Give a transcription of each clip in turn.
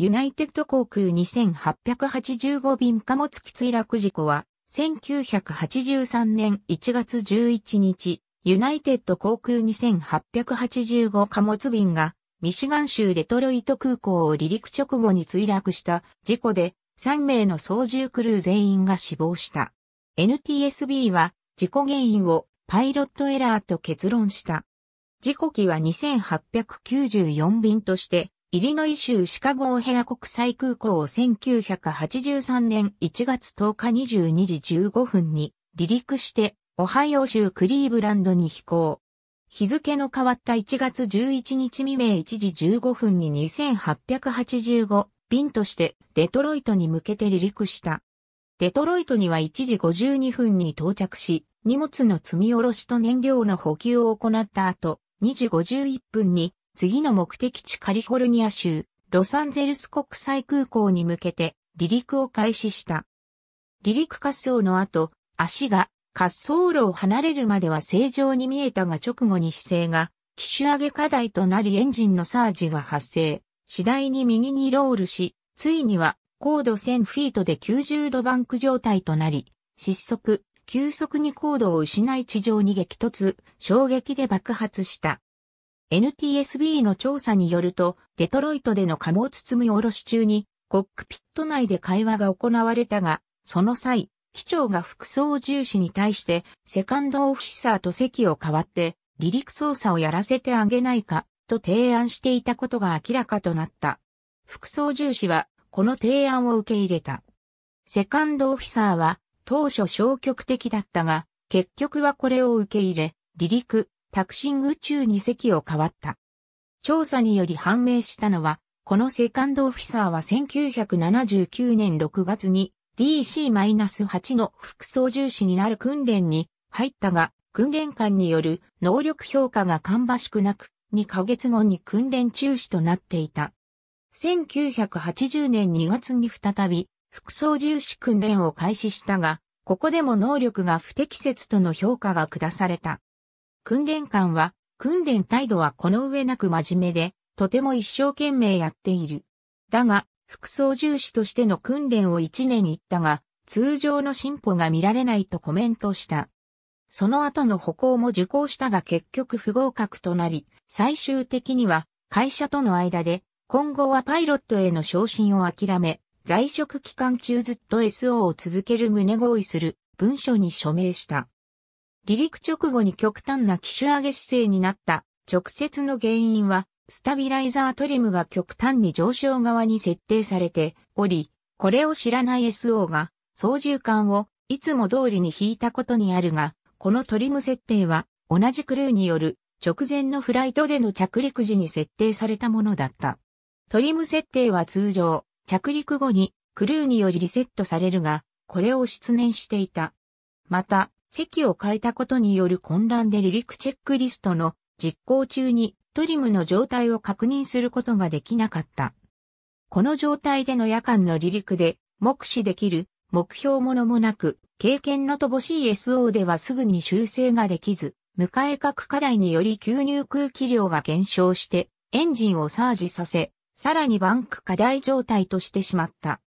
ユナイテッド航空2885便貨物機墜落事故は、1983年1月11日、ユナイテッド航空2885貨物便が、ミシガン州デトロイト空港を離陸直後に墜落した事故で、3名の操縦クルー全員が死亡した。NTSB は、事故原因をパイロットエラーと結論した。事故機は2894便としてイリノイ州シカゴオヘア国際空港を1983年1月10日22時15分に離陸してオハイオ州クリーブランドに飛行。日付の変わった1月11日未明1時15分に2885便としてデトロイトに向けて離陸した。デトロイトには1時52分に到着し、荷物の積み下ろしと燃料の補給を行った後、2時51分に次の目的地カリフォルニア州、ロサンゼルス国際空港に向けて離陸を開始した。離陸滑走の後、足が滑走路を離れるまでは正常に見えたが直後に姿勢が機種上げ課題となりエンジンのサージが発生。次第に右にロールし、ついには高度1000フィートで90度バンク状態となり、失速、急速に高度を失い地上に激突、衝撃で爆発した。NTSB の調査によると、デトロイトでの貨物積み下ろし中に、コックピット内で会話が行われたが、その際、機長が副操縦士に対して、セカンドオフィサーと席を代わって、離陸操作をやらせてあげないか、と提案していたことが明らかとなった。副操縦士は、この提案を受け入れた。セカンドオフィサーは、当初消極的だったが、結局はこれを受け入れ、離陸、タクシング中に席を変わった。調査により判明したのは、このセカンドオフィサーは1979年6月に DC-8 の副操縦士になる訓練に入ったが、訓練官による能力評価が芳しくなく、2ヶ月後に訓練中止となっていた。1980年2月に再び、副操縦士訓練を開始したが、ここでも能力が不適切との評価が下された。訓練官は、訓練態度はこの上なく真面目で、とても一生懸命やっている。だが、副操縦士としての訓練を一年行ったが、通常の進歩が見られないとコメントした。その後の歩行も受講したが結局不合格となり、最終的には会社との間で、今後はパイロットへの昇進を諦め、在職期間中ずっと SO を続ける旨合意する文書に署名した。離陸直後に極端な機種上げ姿勢になった直接の原因は、スタビライザートリムが極端に上昇側に設定されており、これを知らない SO が操縦桿をいつも通りに引いたことにあるが、このトリム設定は同じクルーによる直前のフライトでの着陸時に設定されたものだった。トリム設定は通常、着陸後にクルーによりリセットされるが、これを失念していた。また、席を変えたことによる混乱で離陸チェックリストの実行中にトリムの状態を確認することができなかった。この状態での夜間の離陸で目視できる目標ものもなく、経験の乏しい SO ではすぐに修正ができず、迎え各課題により吸入空気量が減少して、エンジンをサージさせ、さらにバンク課題状態としてしまった。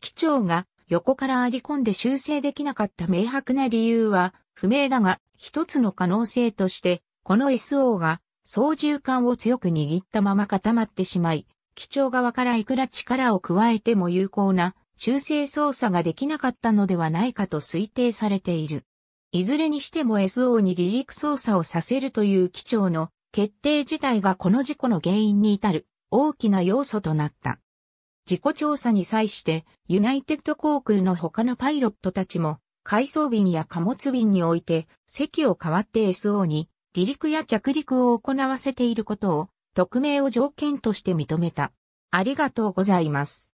機長が横からあり込んで修正できなかった明白な理由は不明だが、一つの可能性として、この SO が操縦桿を強く握ったまま固まってしまい、機長側からいくら力を加えても有効な修正操作ができなかったのではないかと推定されている。いずれにしても SO に離陸操作をさせるという機長の決定自体がこの事故の原因に至る大きな要素となった。事故調査に際して、ユナイテッド航空の他のパイロットたちも、回送便や貨物便において、席を代わって SO に、離陸や着陸を行わせていることを、匿名を条件として認めた。ありがとうございます。